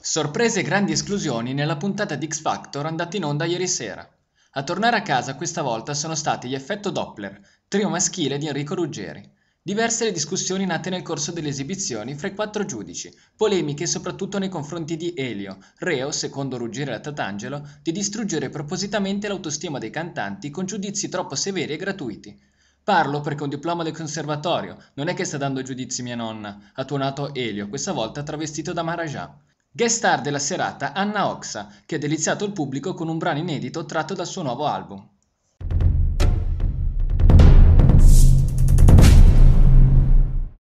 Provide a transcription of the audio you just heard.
Sorprese e grandi esclusioni nella puntata di X Factor andata in onda ieri sera. A tornare a casa questa volta sono stati gli Effetto Doppler, trio maschile di Enrico Ruggeri. Diverse le discussioni nate nel corso delle esibizioni fra i quattro giudici, polemiche soprattutto nei confronti di Elio, reo, secondo Ruggeri e la Tatangelo, di distruggere propositamente l'autostima dei cantanti con giudizi troppo severi e gratuiti. Parlo perché un diploma del conservatorio, non è che sta dando giudizi mia nonna, ha tuonato Elio, questa volta travestito da Marajà. Guest star della serata Anna Oxa, che ha deliziato il pubblico con un brano inedito tratto dal suo nuovo album.